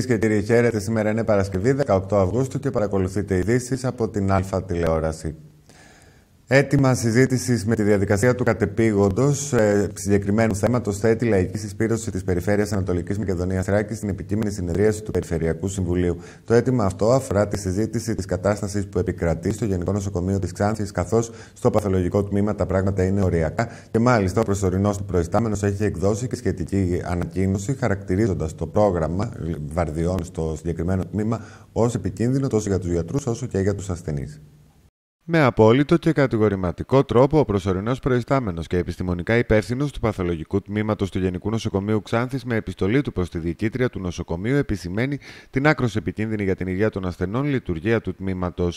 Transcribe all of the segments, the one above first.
Κυρίες και κύριοι, χαίρετε. Σήμερα είναι Παρασκευή 18 Αυγούστου και παρακολουθείτε ειδήσεις από την ΑΛΦΑ τηλεόραση. Έτοιμα συζήτησης με τη διαδικασία του κατεπήγοντος ε, συγκεκριμένου θέματος θέτει η Λαϊκή Συσπήρωση της Περιφέρειας Ανατολικής Μακεδονίας Ράκη στην επικείμενη συνεδρίαση του Περιφερειακού Συμβουλίου. Το αίτημα αυτό αφορά τη συζήτηση της κατάστασης που επικρατεί στο Γενικό Νοσοκομείο της Ξάνθης, καθώς στο παθολογικό τμήμα τα πράγματα είναι οριακά και μάλιστα ο προσωρινός του προϊστάμενος έχει εκδώσει και σχετική ανακοίνωση, χαρακτηρίζοντας το πρόγραμμα ε, βαρδιών στο συγκεκριμένο τμήμα ως επικίνδυνο τόσο για τους γιατρούς όσο και για τους ασθενείς. Με απόλυτο και κατηγορηματικό τρόπο, ο προσωρινός προϊστάμενος και επιστημονικά υπεύθυνος του Παθολογικού Τμήματος του Γενικού Νοσοκομείου Ξάνθης, με επιστολή του προς τη διοικήτρια του νοσοκομείου, επισημαίνει την άκρος επικίνδυνη για την υγεία των ασθενών λειτουργία του τμήματος.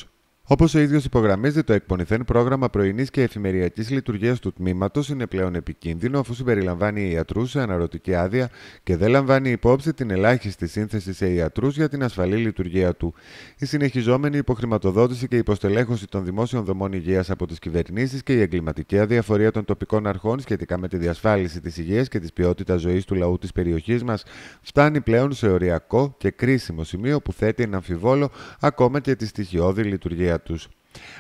Όπως ο ίδιος υπογραμμίζει, το εκπονηθέν πρόγραμμα πρωινής και εφημεριακής λειτουργίας του τμήματος είναι πλέον επικίνδυνο, αφού συμπεριλαμβάνει ιατρούς σε αναρωτική άδεια και δεν λαμβάνει υπόψη την ελάχιστη σύνθεση σε ιατρούς για την ασφαλή λειτουργία του. Η συνεχιζόμενη υποχρηματοδότηση και υποστελέχωση των δημόσιων δομών υγείας από τις κυβερνήσεις και η εγκληματική αδιαφορία των τοπικών αρχών σχετικά με τη διασφάλιση της υγείας και της ποιότητας ζωής του λαού της περιοχής μας φτάνει πλέον σε οριακό και κρίσιμο σημείο που θέτει ένα αμφιβόλο ακόμα και τη στοιχειώδη λειτουργία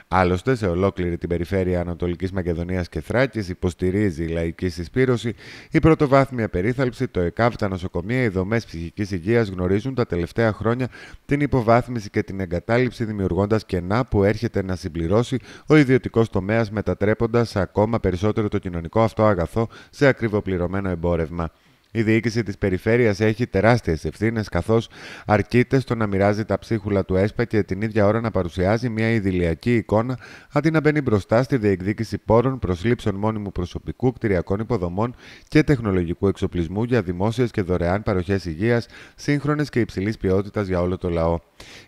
Άλλωστε, σε ολόκληρη την περιφέρεια Ανατολικής Μακεδονίας και Θράκης υποστηρίζει η λαϊκή συσπήρωση, η πρωτοβάθμια περίθαλψη, το ΕΚΑΒ, τα νοσοκομεία, οι δομές ψυχικής υγείας γνωρίζουν τα τελευταία χρόνια την υποβάθμιση και την εγκατάλειψη, δημιουργώντας κενά που έρχεται να συμπληρώσει ο ιδιωτικός τομέας, μετατρέποντας ακόμα περισσότερο το κοινωνικό αυτό αγαθό σε ακριβοπληρωμένο εμπόρευμα. Η διοίκηση της περιφέρειας έχει τεράστιες ευθύνες, καθώς αρκείται στο να μοιράζει τα ψίχουλα του ΕΣΠΑ και την ίδια ώρα να παρουσιάζει μια ειδηλιακή εικόνα, αντί να μπαίνει μπροστά στη διεκδίκηση πόρων, προσλήψεων μόνιμου προσωπικού, κτηριακών υποδομών και τεχνολογικού εξοπλισμού για δημόσιες και δωρεάν παροχές υγείας, σύγχρονες και υψηλής ποιότητας για όλο το λαό.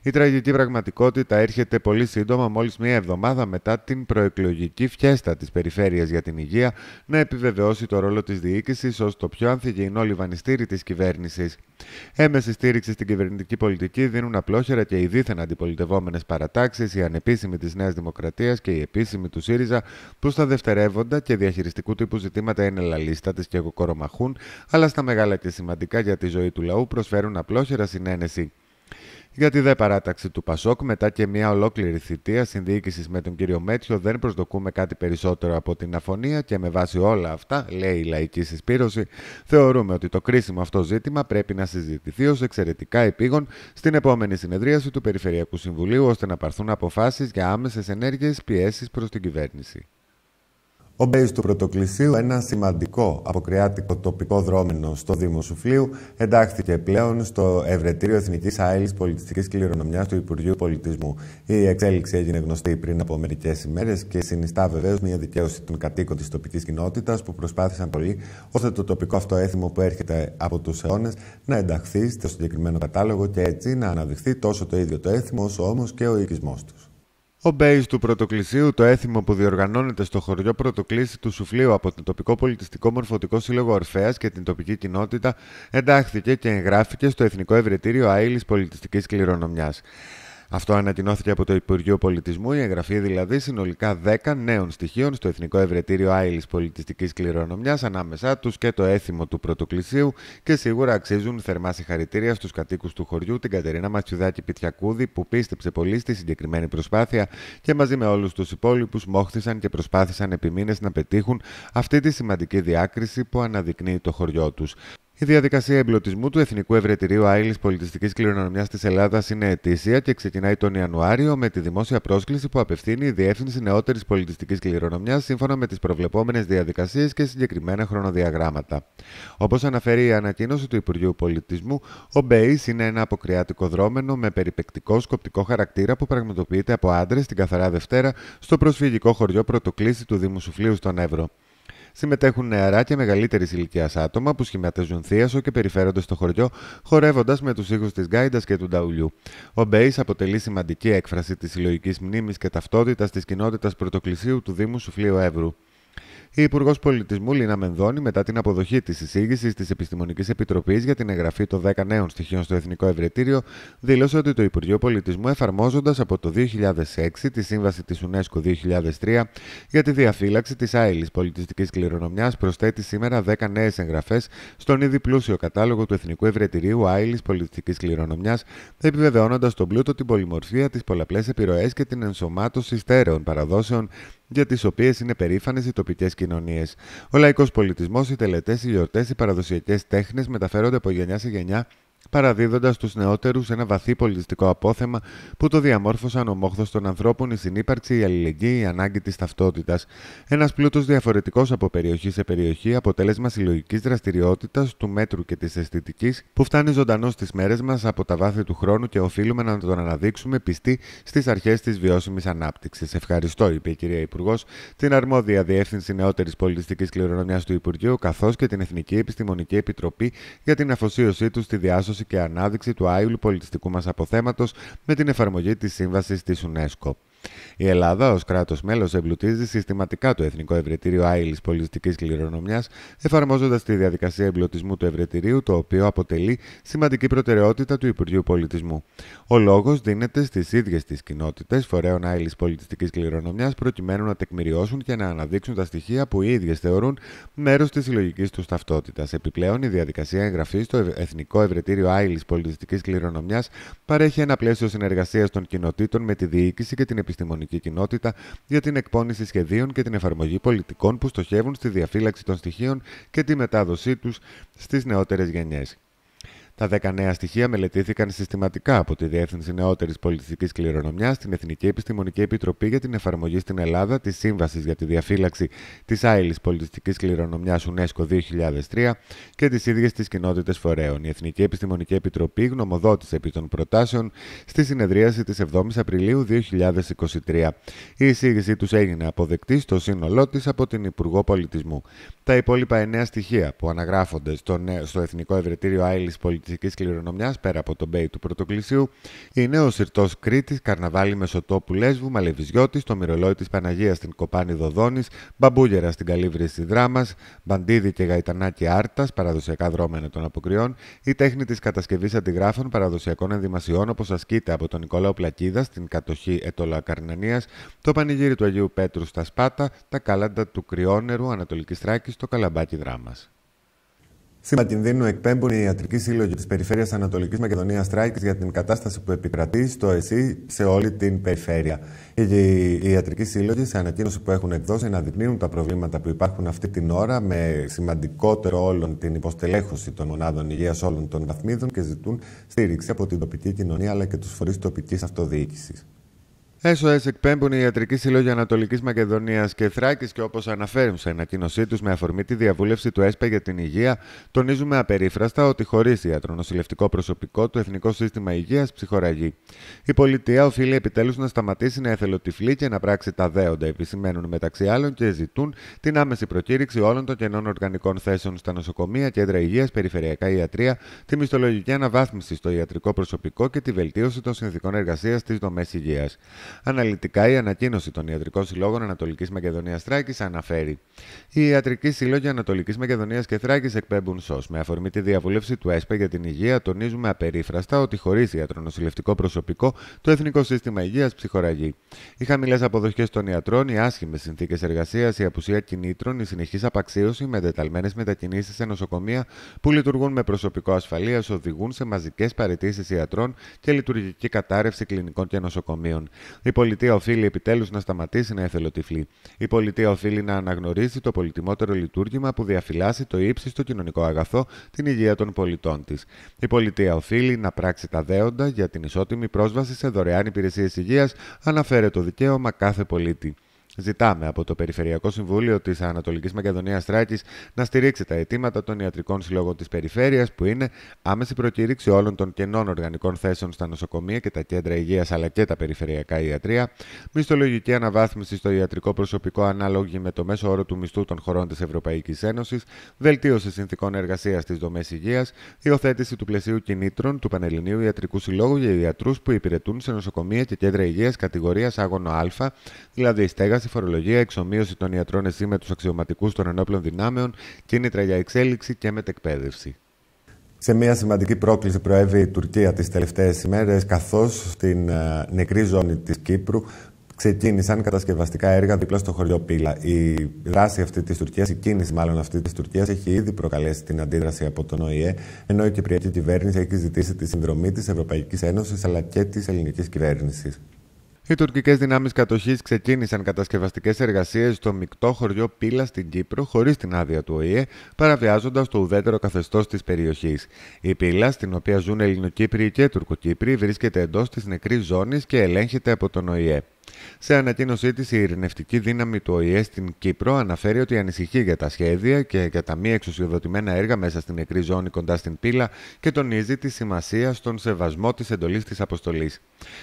Η τραγική πραγματικότητα έρχεται πολύ σύντομα, μόλις μία εβδομάδα μετά την προεκλογική φιέστα της Περιφέρειας για την Υγεία, να επιβεβαιώσει το ρόλο της διοίκησης ως το πιο ανθυγιεινό πρωινό λιβανιστήρι της κυβέρνησης. Έμεση στήριξη στην κυβερνητική πολιτική δίνουν απλόχερα και οι δίθεν αντιπολιτευόμενες παρατάξεις, η ανεπίσημη της Νέας Δημοκρατίας και η επίσημη του ΣΥΡΙΖΑ, που στα δευτερεύοντα και διαχειριστικού τύπου ζητήματα είναι λαλίστα της και εγωκορομαχούν, αλλά στα μεγάλα και σημαντικά για τη ζωή του λαού προσφέρουν απλόχερα συνένεση για τη δε παράταξη του Πασόκ μετά και μια ολόκληρη θητεία συνδιοίκησης με τον κύριο Μέτσιο δεν προσδοκούμε κάτι περισσότερο από την αφωνία και με βάση όλα αυτά, λέει η λαϊκή συσπήρωση, θεωρούμε ότι το κρίσιμο αυτό ζήτημα πρέπει να συζητηθεί ως εξαιρετικά επίγον στην επόμενη συνεδρίαση του Περιφερειακού Συμβουλίου ώστε να παρθούν αποφάσεις για άμεσες ενέργειες πιέσεις προς την κυβέρνηση. Ο Μπέις του Πρωτοκλησίου, ένα σημαντικό αποκριάτικο τοπικό δρόμενο στο Δήμο Σουφλίου, εντάχθηκε πλέον στο Ευρετήριο Εθνικής Άλλη Πολιτιστικής Κληρονομιάς του Υπουργείου Πολιτισμού. Η εξέλιξη έγινε γνωστή πριν από μερικές ημέρες και συνιστά βεβαίως μια δικαίωση των κατοίκων της τοπικής κοινότητας που προσπάθησαν πολύ ώστε το τοπικό αυτό έθιμο που έρχεται από τους αιώνες να ενταχθεί στο συγκεκριμένο κατάλογο και έτσι να αναδειχθεί τόσο το ίδιο το έθιμο όσο όμως και ο οικισμός τους. Ο Μπέις του Πρωτοκλησίου, το έθιμο που διοργανώνεται στο χωριό Πρωτοκλήση του Σουφλίου από τον τοπικό πολιτιστικό μορφωτικό σύλλογο Ορφέας και την τοπική κοινότητα, εντάχθηκε και εγγράφηκε στο Εθνικό Ευρετήριο Αίλης Πολιτιστικής Κληρονομιάς. Αυτό ανακοινώθηκε από το Υπουργείο Πολιτισμού, η εγγραφή δηλαδή συνολικά 10 νέων στοιχείων στο Εθνικό Ευρετήριο Άιλη Πολιτιστικής Κληρονομιάς, ανάμεσά τους και το έθιμο του Πρωτοκλησίου και σίγουρα αξίζουν θερμά συγχαρητήρια στους κατοίκους του χωριού, την Κατερίνα Ματσιουδάκη Πιτιακούδη, που πίστεψε πολύ στη συγκεκριμένη προσπάθεια και μαζί με όλους τους υπόλοιπους μόχθησαν και προσπάθησαν επί να πετύχουν αυτή τη σημαντική διάκριση που αναδεικνύει το χωριό τους. Η διαδικασία εμπλωτισμού του Εθνικού Ευρετηρίου Άιλη Πολιτιστικής Κληρονομιάς της Ελλάδας είναι ετήσια και ξεκινάει τον Ιανουάριο με τη δημόσια πρόσκληση που απευθύνει η Διεύθυνση Νεότερης Πολιτιστικής Κληρονομιάς σύμφωνα με τις προβλεπόμενες διαδικασίες και συγκεκριμένα χρονοδιαγράμματα. Όπως αναφέρει η ανακοίνωση του Υπουργείου Πολιτισμού, ο Μπέη είναι ένα αποκριάτικο δρόμενο με περιπεκτικό σκοπτικό χαρακτήρα που πραγματοποιείται από άντρες την καθαρά Δευτέρα στο προσφυγικό χωριό Πρωτοκλήση του Δήμου στον Εύρο. Συμμετέχουν νεαρά και μεγαλύτερης ηλικίας άτομα που σχηματίζουν θίασο και περιφέρονται στο χωριό, χορεύοντας με τους ήχους της γκάιντας και του νταουλιού. Ο Μπέις αποτελεί σημαντική έκφραση της συλλογικής μνήμης και ταυτότητας της κοινότητας πρωτοκλησίου του Δήμου Σουφλίου Εύρου. Η Υπουργός Πολιτισμού Λίνα Μενδώνη, μετά την αποδοχή της εισήγησης της Επιστημονικής Επιτροπής για την εγγραφή των 10 νέων στοιχείων στο Εθνικό Ευρετήριο, δήλωσε ότι το Υπουργείο Πολιτισμού, εφαρμόζοντας από το 2006 τη Σύμβαση της UNESCO 2003 για τη διαφύλαξη της άειλης πολιτιστικής κληρονομιάς, προσθέτει σήμερα 10 νέες εγγραφές στον ήδη πλούσιο κατάλογο του Εθνικού Ευρετηρίου Άειλης Πολιτιστικής Κληρονομιάς, επιβεβαιώνοντας τον πλούτο, την πολυμορφία, τις πολλαπλές επιρροές και την ενσωμάτωση στέρεων παραδόσεων για τις οποίες είναι περήφανες οι τοπικές κοινωνίες. Ο λαϊκός πολιτισμός, οι τελετές, οι γιορτές, οι παραδοσιακές τέχνες μεταφέρονται από γενιά σε γενιά Παραδίδοντας στους νεότερους ένα βαθύ πολιτιστικό απόθεμα που το διαμόρφωσαν ο μόχθος των ανθρώπων, η συνύπαρξη, η αλληλεγγύη, η ανάγκη της ταυτότητας, ένας πλούτος διαφορετικός από περιοχή σε περιοχή, αποτέλεσμα συλλογικής δραστηριότητας του μέτρου και της Αισθητικής που φτάνει ζωντανός στις μέρες μας από τα βάθη του χρόνου και οφείλουμε να τον αναδείξουμε πιστή στις αρχές της βιώσιμης ανάπτυξης. Ευχαριστώ, είπε η κυρία Υπουργός, την αρμόδια Διεύθυνση Νεότερης πολιτιστικής κληρονομία του Υπουργείου, καθώς και την Εθνική Επιστημονική Επιτροπή για την αφοσίωσή τους στη διάσωση και ανάδειξη του άειλου πολιτιστικού μας αποθέματος με την εφαρμογή της Σύμβασης της UNESCO. Η Ελλάδα, ως κράτος μέλος, εμπλουτίζει συστηματικά το Εθνικό Ευρετήριο Άιλη Πολιτιστική Κληρονομιάς, εφαρμόζοντας τη διαδικασία εμπλουτισμού του Ευρετηρίου, το οποίο αποτελεί σημαντική προτεραιότητα του Υπουργείου Πολιτισμού. Ο λόγος δίνεται στις ίδιες τις κοινότητες φορέων Άιλη Πολιτιστική Κληρονομιάς, προκειμένου να τεκμηριώσουν και να αναδείξουν τα στοιχεία που οι ίδιες θεωρούν μέρος της συλλογικής τους ταυτότητας. Επιπλέον, η διαδικασία εγγραφής στο Εθνικό Ευρετήριο Άιλη Πολιτιστική Κληρονομιάς παρέχει ένα πλαίσιο συνεργασίας των κοινοτήτων με τη διοίκηση και την επιστήμη επιστημονική κοινότητα για την εκπόνηση σχεδίων και την εφαρμογή πολιτικών που στοχεύουν στη διαφύλαξη των στοιχείων και τη μετάδοσή τους στις νεότερες γενιές. Τα 10 νέα στοιχεία μελετήθηκαν συστηματικά από τη Διεύθυνση Νεότερης Πολιτιστικής Κληρονομιάς την Εθνική Επιστημονική Επιτροπή για την Εφαρμογή στην Ελλάδα της Σύμβασης για τη Διαφύλαξη της άλλη Πολιτιστικής Κληρονομιάς UNESCO 2003 και τις ίδιες τις κοινότητες φορέων. Η Εθνική Επιστημονική Επιτροπή γνωμοδότησε επί των προτάσεων στη συνεδρίαση της 7η Απριλίου 2023. Η εισήγησή τους έγινε αποδεκτή στο σύνολό της από την Υπουργό Πολιτισμού. Τα υπόλοιπα εννέα στοιχεία που αναγράφονται στο, Εθνικό Ευρετήριο Άιλη Πολιτιστικής φυσικής κληρονομιάς πέρα από τον Μπέι του Πρωτοκλησίου είναι ο συρτό Κρήτης, Καρναβάλι Μεσοτόπου Λέσβου, Μαλεβιζιώτης, το Μυρολόι της Παναγίας στην Κοπάνη Δοδόνης, Μπαμπούγερα στην Καλύβρη της δράμας, Μπαντίδη και γαϊτανάκι Άρτας, παραδοσιακά δρόμενα των αποκριών, η τέχνη της κατασκευής αντιγράφων παραδοσιακών ενδυμασιών όπως ασκείται από τον Νικόλαο Πλακίδας στην κατοχή Ετολα Καρνανίας, το πανηγύρι του Αγίου Πέτρου στα Σπάτα, τα κάλαντα του Κρυόνερου Ανατολικής Στράκη στο καλαμπάκι Δράμας την κινδύνου εκπέμπουν οι ιατρικοί σύλλογοι της Περιφέρειας Ανατολικής Μακεδονίας Τράκη για την κατάσταση που επικρατεί στο ΕΣΥ σε όλη την περιφέρεια. Οι ιατρικοί σύλλογοι, σε ανακοίνωση που έχουν εκδώσει, αναδεικνύουν τα προβλήματα που υπάρχουν αυτή την ώρα με σημαντικότερο όλων την υποστελέχωση των μονάδων υγείας όλων των βαθμίδων και ζητούν στήριξη από την τοπική κοινωνία αλλά και τους φορείς τοπικής αυτοδιοίκησης. SOS εκπέμπουν οι ιατρικοί συλλόγοι Ανατολικής Μακεδονίας και Θράκης και όπως αναφέρουν σε ανακοίνωσή τους με αφορμή τη διαβούλευση του ΕΣΠΕ για την υγεία, τονίζουμε απερίφραστα ότι χωρίς ιατρονοσηλευτικό προσωπικό το Εθνικό Σύστημα Υγείας ψυχοραγεί. Η πολιτεία οφείλει επιτέλους να σταματήσει να εθελοτυφλεί και να πράξει τα δέοντα, επισημαίνουν μεταξύ άλλων και ζητούν την άμεση προκήρυξη όλων των κενών οργανικών θέσεων στα νοσοκομεία, κέντρα υγείας, περιφερειακά ιατρία, τη μισθολογική αναβάθμιση στο ιατρικό προσωπικό και τη βελτίωση των συνθηκών εργασίας στις δομές υγείας. Αναλυτικά, η ανακοίνωση των Ιατρικών Συλλόγων Ανατολικής Μακεδονίας Θράκης αναφέρει: Οι Ιατρικοί Συλλόγοι Ανατολικής Μακεδονίας και Θράκης εκπέμπουν σο. Με αφορμή τη διαβούλευση του ΕΣΠΕ για την υγεία, τονίζουμε απερίφραστα ότι χωρίς ιατρονοσηλευτικό προσωπικό, το Εθνικό Σύστημα Υγείας ψυχοραγεί. Οι χαμηλές αποδοχές των ιατρών, οι άσχημες συνθήκες εργασίας, η απουσία κινήτρων, η συνεχής απαξίωση με δεταλμένε μετακινήσεις σε νοσοκομεία που λειτουργούν με προσωπικό ασφαλείας οδηγούν σε μαζικές παρετήσεις ιατρών και λειτουργική κατάρρευση κλινικών και νοσοκομείων. Η πολιτεία οφείλει επιτέλους να σταματήσει να εθελοτυφλεί. Η πολιτεία οφείλει να αναγνωρίσει το πολυτιμότερο λειτουργήμα που διαφυλάσσει το ύψιστο κοινωνικό αγαθό, την υγεία των πολιτών της. Η πολιτεία οφείλει να πράξει τα δέοντα για την ισότιμη πρόσβαση σε δωρεάν υπηρεσίες υγείας, αναφέρε το δικαίωμα κάθε πολίτη. Ζητάμε από το Περιφερειακό Συμβούλιο της Ανατολικής Μακεδονίας Τράκης να στηρίξει τα αιτήματα των ιατρικών συλλόγων της Περιφέρειας, που είναι άμεση προκήρυξη όλων των κενών οργανικών θέσεων στα νοσοκομεία και τα κέντρα υγείας αλλά και τα περιφερειακά ιατρία, μισθολογική αναβάθμιση στο ιατρικό προσωπικό ανάλογη με το μέσο όρο του μισθού των χωρών της Ευρωπαϊκής Ένωσης, βελτίωση συνθηκών εργασίας στις δομές υγείας, υιοθέτηση του πλαισίου κινήτρων του Πανελληνίου Ιατρικού Συλλόγου για ιατρούς που υπηρετούν σε νοσοκομεία και κέντρα υγείας κατηγορίας άγωνο Α, δηλαδή στέγαση, φορολογία, εξομοίωση των ιατρών ΕΣΥ με τους αξιωματικούς των ενόπλων δυνάμεων, κίνητρα για εξέλιξη και μετεκπαίδευση. Σε μια σημαντική πρόκληση προέβη η Τουρκία τις τελευταίες ημέρες καθώς στην ε, νεκρή ζώνη της Κύπρου ξεκίνησαν κατασκευαστικά έργα δίπλα στο χωριό Πύλα. Η δράση αυτή της Τουρκίας, η κίνηση μάλλον αυτή της Τουρκίας, έχει ήδη προκαλέσει την αντίδραση από τον ΟΗΕ, ενώ η Κυπριακή κυβέρνηση έχει ζητήσει τη συνδρομή της Ευρωπαϊκής Ένωσης αλλά και της ελληνικής κυβέρνησης. Οι τουρκικές δυνάμεις κατοχής ξεκίνησαν κατασκευαστικές εργασίες στο μεικτό χωριό Πύλα στην Κύπρο χωρίς την άδεια του ΟΗΕ, παραβιάζοντας το ουδέτερο καθεστώς της περιοχής. Η Πύλα, στην οποία ζουν Ελληνοκύπριοι και Τουρκοκύπριοι, βρίσκεται εντός της νεκρής ζώνης και ελέγχεται από τον ΟΗΕ. Σε ανακοίνωσή της, η ειρηνευτική δύναμη του ΟΗΕ στην Κύπρο αναφέρει ότι ανησυχεί για τα σχέδια και για τα μη εξουσιοδοτημένα έργα μέσα στην νεκρή ζώνη κοντά στην πύλα και τονίζει τη σημασία στον σεβασμό της εντολής της αποστολής.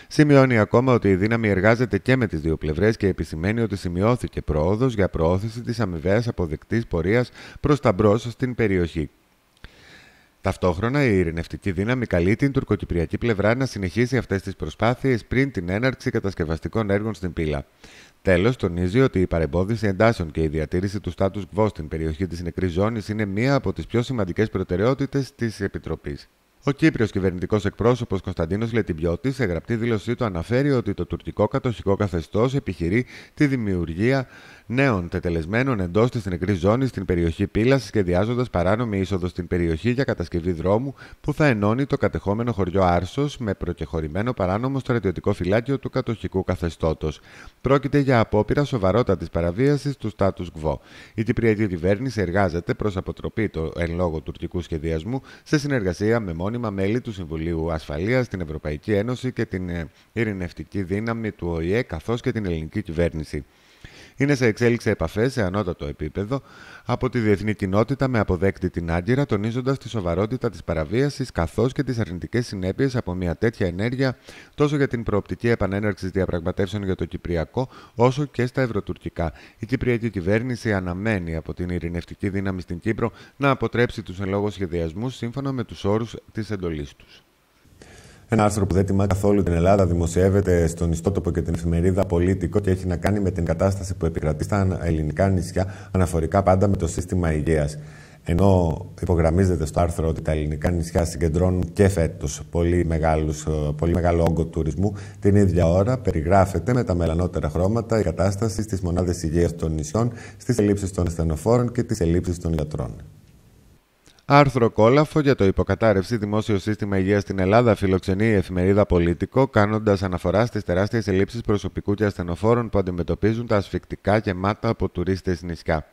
Σημειώνει ακόμα ότι η δύναμη εργάζεται και με τις δύο πλευρές και επισημαίνει ότι σημειώθηκε πρόοδος για προώθηση της αμοιβαίας αποδεκτής πορείας προς τα μπρος στην περιοχή. Ταυτόχρονα, η ειρηνευτική δύναμη καλεί την τουρκοκυπριακή πλευρά να συνεχίσει αυτές τις προσπάθειες πριν την έναρξη κατασκευαστικών έργων στην πύλα. Τέλος, τονίζει ότι η παρεμπόδιση εντάσεων και η διατήρηση του στάτου γκβο στην περιοχή της νεκρής ζώνης είναι μία από τις πιο σημαντικές προτεραιότητες της Επιτροπής. Ο Κύπριος κυβερνητικός εκπρόσωπος Κωνσταντίνος Λετιμπιώτης σε γραπτή δήλωσή του αναφέρει ότι το τουρκικό κατοχικό καθεστώς επιχειρεί τη δημιουργία νέων τετελεσμένων εντός της νεκρής ζώνης στην περιοχή Πύλας, σχεδιάζοντας παράνομη είσοδο στην περιοχή για κατασκευή δρόμου που θα ενώνει το κατεχόμενο χωριό Άρσος με προκεχωρημένο παράνομο στρατιωτικό φυλάκιο του κατοχικού καθεστώτος. Πρόκειται για απόπειρα σοβαρότατης παραβίασης του στάτου Κβό. Η Κυπριακή κυβέρνηση εργάζεται προς αποτροπή του εν λόγω τουρκικού σχεδιασμού σε συνεργασία με μόνιμο μόνιμα μέλη του Συμβουλίου Ασφαλείας την Ευρωπαϊκή Ένωση και την ε, Ειρηνευτική Δύναμη του ΟΗΕ, καθώς και την ελληνική κυβέρνηση είναι σε εξέλιξη επαφές σε ανώτατο επίπεδο από τη διεθνή κοινότητα με αποδέκτη την Άγκυρα, τονίζοντας τη σοβαρότητα της παραβίασης καθώς και τις αρνητικές συνέπειες από μια τέτοια ενέργεια τόσο για την προοπτική επανέναρξης διαπραγματεύσεων για το Κυπριακό, όσο και στα ευρωτουρκικά. Η Κυπριακή κυβέρνηση αναμένει από την ειρηνευτική δύναμη στην Κύπρο να αποτρέψει τους εν λόγω σχεδιασμούς σύμφωνα με τους όρους της εντολής τους. Ένα άρθρο που δεν τιμά καθόλου την Ελλάδα δημοσιεύεται στον ιστότοπο και την εφημερίδα Πολίτικο και έχει να κάνει με την κατάσταση που επικρατεί στα ελληνικά νησιά αναφορικά πάντα με το σύστημα υγείας. Ενώ υπογραμμίζεται στο άρθρο ότι τα ελληνικά νησιά συγκεντρώνουν και φέτος πολύ, ε, πολύ μεγάλο όγκο τουρισμού, την ίδια ώρα περιγράφεται με τα μελανότερα χρώματα η κατάσταση στις μονάδες υγείας των νησιών, στις ελλείψεις των ασθενοφόρων και τις ελλείψεις των γιατρών. Άρθρο κόλαφο για το υποκατάρρευση δημόσιο σύστημα υγείας στην Ελλάδα φιλοξενεί η εφημερίδα Πολίτικο, κάνοντας αναφορά στις τεράστιες ελλείψεις προσωπικού και ασθενοφόρων που αντιμετωπίζουν τα ασφικτικά γεμάτα από τουρίστες νησιά.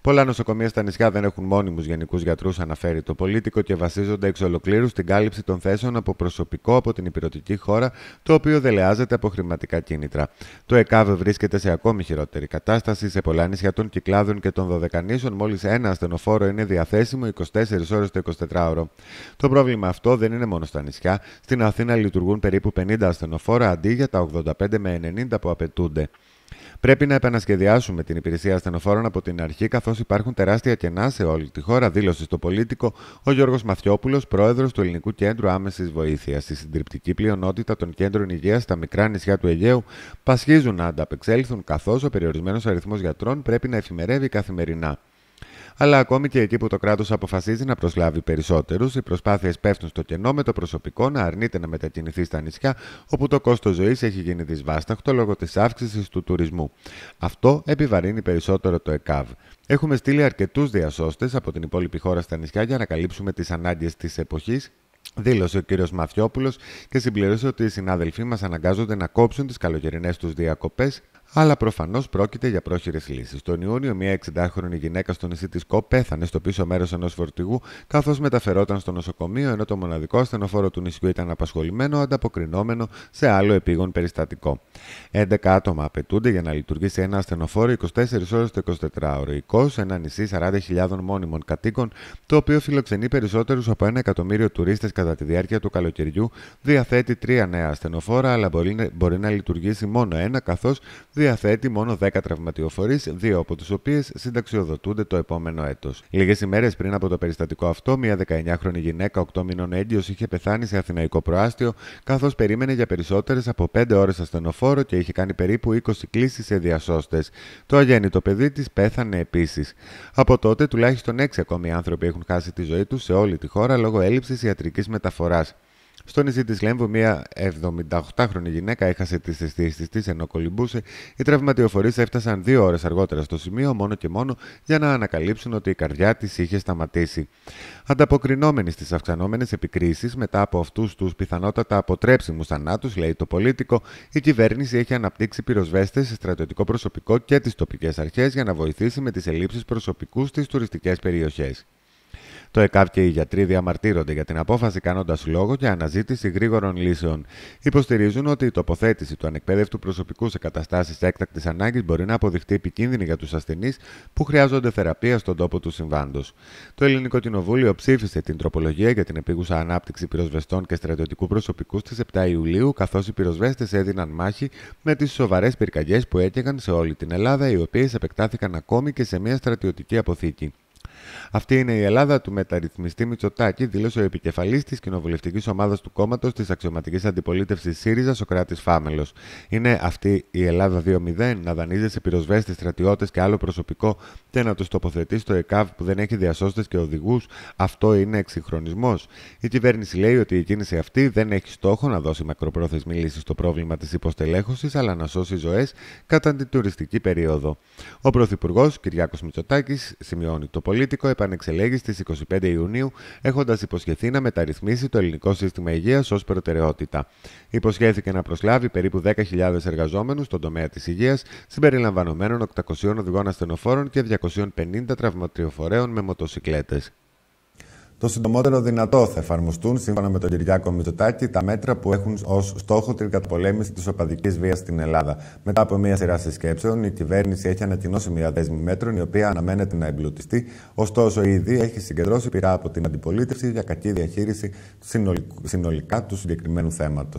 Πολλά νοσοκομεία στα νησιά δεν έχουν μόνιμους γενικούς γιατρούς, αναφέρει το πολίτικο και βασίζονται εξ ολοκλήρους στην κάλυψη των θέσεων από προσωπικό από την υπηρετική χώρα, το οποίο δελεάζεται από χρηματικά κίνητρα. Το ΕΚΑΒ βρίσκεται σε ακόμη χειρότερη κατάσταση σε πολλά νησιά των Κυκλάδων και των Δωδεκανήσων. Μόλις ένα ασθενοφόρο είναι διαθέσιμο 24 ώρες το 24ωρο. Το πρόβλημα αυτό δεν είναι μόνο στα νησιά. Στην Αθήνα λειτουργούν περίπου 50 ασθενοφόρα αντί για τα 85 με 90 που απαιτούνται. Πρέπει να επανασχεδιάσουμε την υπηρεσία ασθενοφόρων από την αρχή, καθώς υπάρχουν τεράστια κενά σε όλη τη χώρα, δήλωσε στο Πολίτικο ο Γιώργος Μαθιόπουλος, πρόεδρος του Ελληνικού Κέντρου Άμεσης Βοήθειας. Η συντριπτική πλειονότητα των κέντρων υγείας στα μικρά νησιά του Αιγαίου πασχίζουν να ανταπεξέλθουν, καθώς ο περιορισμένος αριθμός γιατρών πρέπει να εφημερεύει καθημερινά αλλά ακόμη και εκεί που το κράτος αποφασίζει να προσλάβει περισσότερους, οι προσπάθειες πέφτουν στο κενό με το προσωπικό να αρνείται να μετακινηθεί στα νησιά, όπου το κόστος ζωής έχει γίνει δυσβάσταχτο λόγω της αύξησης του τουρισμού. Αυτό επιβαρύνει περισσότερο το ΕΚΑΒ. Έχουμε στείλει αρκετούς διασώστες από την υπόλοιπη χώρα στα νησιά για να καλύψουμε τις ανάγκες της εποχής Δήλωσε ο κ. Μαθιόπουλος και συμπληρώσε ότι οι συνάδελφοί μας αναγκάζονται να κόψουν τις καλοκαιρινές τους διακοπές αλλά προφανώς πρόκειται για πρόχειρες λύσεις. Τον Ιούνιο, μια 60χρονη γυναίκα στο νησί της Κο πέθανε στο πίσω μέρος ενός φορτηγού, καθώς μεταφερόταν στο νοσοκομείο, ενώ το μοναδικό ασθενοφόρο του νησιού ήταν απασχολημένο, ανταποκρινόμενο σε άλλο επίγον περιστατικό. 11 άτομα απαιτούνται για να λειτουργήσει ένα ασθενοφόρο 24 ώρες το 24ωρο. Η Κος, ένα νησί 40.000 μόνιμων κατοίκων, το οποίο φιλοξενεί περισσότερους από ένα εκατομμύριο τουρίστες κατά τη διάρκεια του καλοκαιριού, διαθέτει τρία νέα ασθενοφόρα, αλλά μπορεί, μπορεί να λειτουργήσει μόνο ένα, καθώς διαθέτει μόνο 10 τραυματιοφορείς, δύο από τους οποίες συνταξιοδοτούνται το επόμενο έτος. Λίγες ημέρες πριν από το περιστατικό αυτό, μια 19χρονη γυναίκα 8 μηνών έγκυος είχε πεθάνει σε αθηναϊκό προάστιο, καθώς περίμενε για περισσότερες από 5 ώρε ασθενοφόρο και είχε κάνει περίπου 20 κλήσεις σε διασώστες. Το αγέννητο παιδί της πέθανε επίσης. Από τότε, τουλάχιστον 6 ακόμη άνθρωποι έχουν χάσει τη ζωή τους σε όλη τη χώρα λόγω έλλειψης ιατρικής μεταφοράς. Στο νησί της Λέμβου, μια 78χρονη γυναίκα έχασε τις αισθήσει τη ενώ κολυμπούσε. Οι τραυματιοφορείς έφτασαν δύο ώρες αργότερα στο σημείο, μόνο και μόνο για να ανακαλύψουν ότι η καρδιά της είχε σταματήσει. Ανταποκρινόμενοι στις αυξανόμενες επικρίσεις μετά από αυτούς τους πιθανότατα αποτρέψιμους θανάτους, λέει το πολίτικο, η κυβέρνηση έχει αναπτύξει πυροσβέστες σε στρατιωτικό προσωπικό και τις τοπικές αρχές για να βοηθήσει με τις ελλείψεις προσωπικούς στις τουριστικές περιοχές. Το ΕΚΑΒ και οι γιατροί διαμαρτύρονται για την απόφαση κάνοντας λόγο για αναζήτηση γρήγορων λύσεων. Υποστηρίζουν ότι η τοποθέτηση του ανεκπαίδευτου προσωπικού σε καταστάσεις έκτακτης ανάγκης μπορεί να αποδειχτεί επικίνδυνη για τους ασθενείς που χρειάζονται θεραπεία στον τόπο του συμβάντος. Το Ελληνικό Κοινοβούλιο ψήφισε την τροπολογία για την επίγουσα ανάπτυξη πυροσβεστών και στρατιωτικού προσωπικού στις 7 Ιουλίου, καθώς οι πυροσβέστες έδιναν μάχη με τις σοβαρές πυρκαγιές που έκαιγαν σε όλη την Ελλάδα, οι οποίες επεκτάθηκαν ακόμη και σε μια στρατιωτική αποθήκη. Αυτή είναι η Ελλάδα του μεταρρυθμιστή Μητσοτάκη, δήλωσε ο επικεφαλής της κοινοβουλευτικής ομάδας του κόμματος της αξιωματικής αντιπολίτευσης ΣΥΡΙΖΑ, Κράτη Φάμελος. Είναι αυτή η Ελλάδα 2-0 να δανείζεσαι πυροσβέστες, στρατιώτες και άλλο προσωπικό και να τους τοποθετείς στο ΕΚΑΒ που δεν έχει διασώστες και οδηγούς. Αυτό είναι εξυγχρονισμός. Η κυβέρνηση λέει ότι η κίνηση αυτή δεν έχει στόχο να δώσει μακροπρόθεσμη λύση στο πρόβλημα της υποστελέχωσης, αλλά να σώσει ζωές κατά την τουριστική περίοδο. Ο Πρωθυπουργός Κυριάκος Μητσοτάκης σημειώνει το πολύ πολίτικο επανεξελέγει στις 25 Ιουνίου, έχοντας υποσχεθεί να μεταρρυθμίσει το ελληνικό σύστημα υγείας ως προτεραιότητα. Υποσχέθηκε να προσλάβει περίπου 10.000 εργαζόμενους στον τομέα της υγείας, συμπεριλαμβανομένων 800 οδηγών ασθενοφόρων και 250 τραυματιοφορεών με μοτοσυκλέτες. Το συντομότερο δυνατό θα εφαρμοστούν, σύμφωνα με τον Κυριάκο Μητσοτάκη, τα μέτρα που έχουν ως στόχο την καταπολέμηση της οπαδικής βίας στην Ελλάδα. Μετά από μία σειρά συσκέψεων, η κυβέρνηση έχει ανακοινώσει μία δέσμη μέτρων, η οποία αναμένεται να εμπλουτιστεί. Ωστόσο, ήδη έχει συγκεντρώσει πειρά από την αντιπολίτευση για κακή διαχείριση συνολικά του συγκεκριμένου θέματος.